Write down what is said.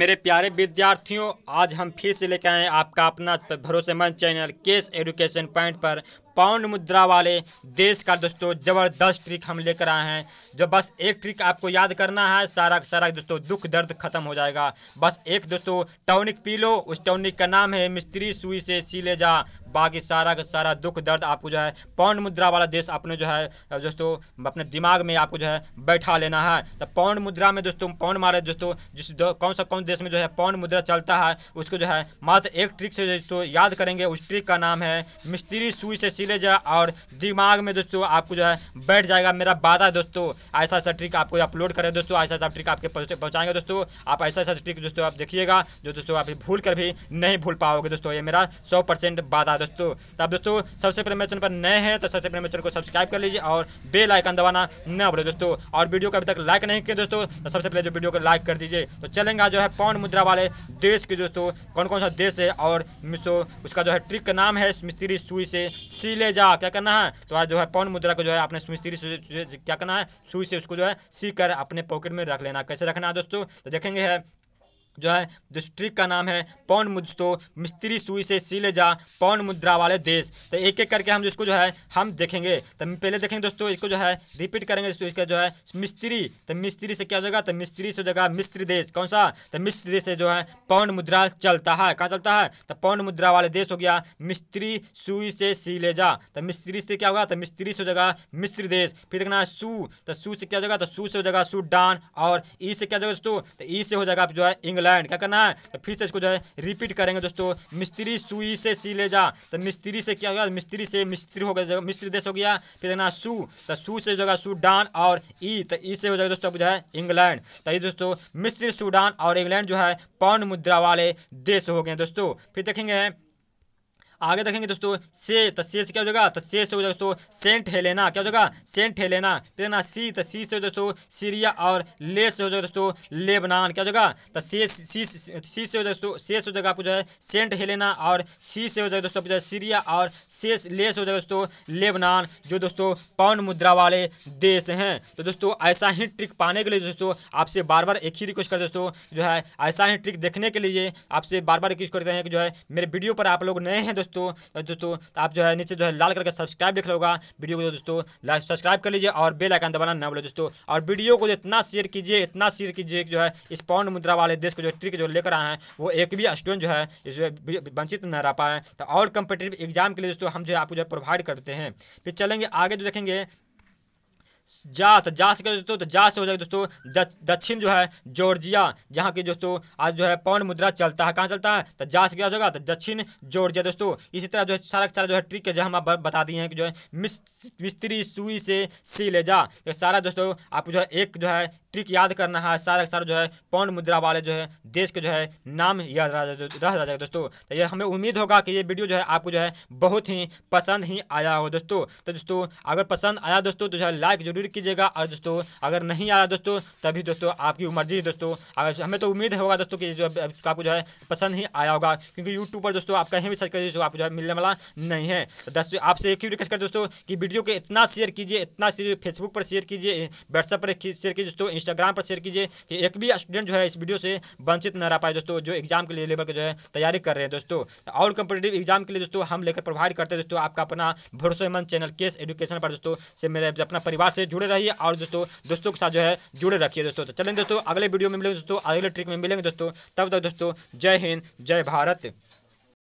मेरे प्यारे विद्यार्थियों आज हम फिर से लेकर आए आपका अपना भरोसेमंद चैनल केस एजुकेशन पॉइंट पर पाउंड मुद्रा वाले देश का दोस्तों ज़बरदस्त ट्रिक हम लेकर आए हैं जो बस एक ट्रिक आपको याद करना है सारा सारा दोस्तों दुख दर्द खत्म हो जाएगा बस एक दोस्तों टॉनिक पी लो उस टॉनिक का नाम है मिस्त्री सुई से सी ले जा बाकी सारा का सारा दुख दर्द आपको जो है पौंड मुद्रा वाला देश अपने जो है दोस्तों अपने दिमाग में आपको जो है बैठा लेना है तो पौंड मुद्रा में दोस्तों पौंड मारे दोस्तों जिस दो, कौन सा कौन देश में जो है पौंड मुद्रा चलता है उसको जो है मात्र एक ट्रिक से दोस्तों याद करेंगे उस ट्रिक का नाम है मिस्त्री सुई से चिले जाए और दिमाग में दोस्तों आपको जो है बैठ जाएगा मेरा वादा दोस्तों ऐसा ऐसा ट्रिक आपको अपलोड करें दोस्तों ऐसा ऐसा ट्रिक आपके पहुँचाएंगे दोस्तों आप ऐसा ऐसा ट्रिक दोस्तों आप देखिएगा जो दोस्तों आप भूल कर भी नहीं भूल पाओगे दोस्तों ये मेरा सौ परसेंट वादा दोस्तों तब तो दोस्तों सबसे पहले मेरे चैनल पर नए हैं तो सबसे पहले मेरे चैनल को सब्सक्राइब कर लीजिए और बेल आइकन दबाना न भूलें दोस्तों और वीडियो को अभी तक लाइक नहीं किया दोस्तों तो सबसे पहले जो वीडियो को लाइक कर दीजिए तो चलेंगे जो है पौन मुद्रा वाले देश के दोस्तों कौन कौन सा देश है और मिसो उसका जो है ट्रिक का नाम है मिस्त्री सुई से सी सुई ले जाओ क्या करना है तो आज जो है पौन मुद्रा को जो है अपने मिस्त्री क्या करना है सुई से उसको जो है सी कर अपने पॉकेट में रख लेना कैसे रखना है दोस्तों तो देखेंगे है जो है डिस्ट्रिक्ट का नाम है पौन मुजतो मिस्त्री सुई से जा पौन मुद्रा वाले देश तो एक एक करके हम इसको जो है हम देखेंगे तो पहले देखेंगे दोस्तों इसको जो है रिपीट करेंगे दोस्तों इसका जो है मिस्त्री तो मिस्त्री से क्या हो जाएगा तो मिस्त्री से हो जाएगा मिस्र देश कौन सा तो मिस्र देश से जो है पौन मुद्रा चलता है कहाँ चलता है तो पौन मुद्रा वाले देश हो गया मिस्त्री सुई से जा तो मिस्त्री से क्या होगा तो मिस्त्री से हो जाएगा मिस्र देश फिर देखना है सू तो सू से क्या हो जाएगा तो सू से हो जाएगा डान और ई से क्या हो जाएगा दोस्तों तो ई से हो जाएगा जो है इंग्लैंड क्लाइंट क्या करना है तो फिर से इसको जो है रिपीट करेंगे दोस्तों मिस्त्री सुई से सी ले जा तो मिस्त्री से क्या हो गया मिस्त्री से मिस्त्री हो गया मिस्त्री देश हो गया फिर देखना सू तो सू से जगह सूडान और ई तो ई से हो जाएगा दोस्तों जो है इंग्लैंड तो ये दोस्तों मिस्र सूडान और इंग्लैंड जो है पौन मुद्रा वाले देश हो गए दोस्तों फिर देखेंगे आगे देखेंगे दोस्तों से तो से से क्या हो जाएगा तो से से हो जाएगा दोस्तों सेंट हेलेना क्या हो जाएगा सेंट हेलेना फिर ना सी तो सी से दोस्तों सीरिया और ले से हो जाएगा दोस्तों लेबनान क्या हो जाएगा तो से सी से हो दोस्तों से से हो जाएगा आपको जो है सेंट हेलेना और सी से हो जाएगा दोस्तों आपको सीरिया और से ले से हो जाएगा दोस्तों लेबनान जो दोस्तों पौन मुद्रा वाले देश हैं तो दोस्तों ऐसा ही ट्रिक पाने के लिए दोस्तों आपसे बार बार एक ही रिक्वेस्ट कर दोस्तों जो है ऐसा ही ट्रिक देखने के लिए आपसे बार बार रिक्वेस्ट करते हैं कि जो है मेरे वीडियो पर आप लोग नए हैं दोस्तों दोस्तों तो दोस्तों आप जो है नीचे जो है लाल करके का सब्सक्राइब लिख लोगा वीडियो को दोस्तों सब्सक्राइब कर लीजिए और बेल आइकन दबाना ना बोले दोस्तों और वीडियो को जो इतना शेयर कीजिए इतना शेयर कीजिए जो है इस पाउंड मुद्रा वाले देश को जो ट्रिक जो लेकर आए हैं वो एक भी स्टूडेंट जो है इसमें वंचित न रह पाए तो और कंपिटेटिव एग्जाम के लिए दोस्तों हम जो है आपको जो है प्रोवाइड करते हैं फिर चलेंगे आगे जो देखेंगे जास जास के दोस्तों तो जास हो जाएगा दोस्तों दक्षिण जो है जॉर्जिया जहाँ की दोस्तों आज जो है पौन मुद्रा चलता है कहाँ चलता है तो जास क्या हो जाएगा तो दक्षिण जॉर्जिया दोस्तों इसी तरह जो है सारा सारा जो है ट्रिक जो हम बता दिए हैं कि जो है मिस्त्री सुई से सी ले जा तो सारा दोस्तों आप जो है एक जो है ट्रिक याद करना है सारा सारा जो है पौन मुद्रा वाले जो है देश के जो है नाम याद रह जाएगा दोस्तों तो ये हमें उम्मीद होगा कि ये वीडियो जो है आपको जो है बहुत ही पसंद ही आया हो दोस्तों तो दोस्तों अगर पसंद आया दोस्तों तो जो है लाइक जरूर कीजिएगा और दोस्तों अगर नहीं आया दोस्तों तभी दोस्तों आपकी मर्जी दोस्तों अगर हमें तो उम्मीद होगा दोस्तों कि जो आपको जो है पसंद ही आया होगा क्योंकि यूट्यूब पर दोस्तों आप कहीं भी सर्च करिए आपको जो है मिलने वाला नहीं है दोस्तों आपसे एक ही रिक्वेस्ट कर दोस्तों कि वीडियो को इतना शेयर कीजिए इतना फेसबुक पर शेयर कीजिए व्हाट्सएप पर शेयर कीजिए दोस्तों इंस्टाग्राम पर शेयर कीजिए कि एक भी स्टूडेंट जो है इस वीडियो से वंचित न रह पाए दोस्तों जो एग्जाम के लिए लेवल जो है तैयारी कर रहे हैं दोस्तों और कंपिटेटिव एग्जाम के लिए दोस्तों हम लेकर प्रोवाइड करते हैं दोस्तों आपका अपना भरोसेमंद चैनल केस एजुकेशन पर दोस्तों से मेरे अपना परिवार से जुड़े रहिए और दोस्तों दोस्तों के साथ जो है जुड़े रखिए दोस्तों तो चलें दोस्तों अगले वीडियो में मिलेंगे दोस्तों अगले ट्रिक में मिलेंगे दोस्तों तब तक दोस्तों जय हिंद जय भारत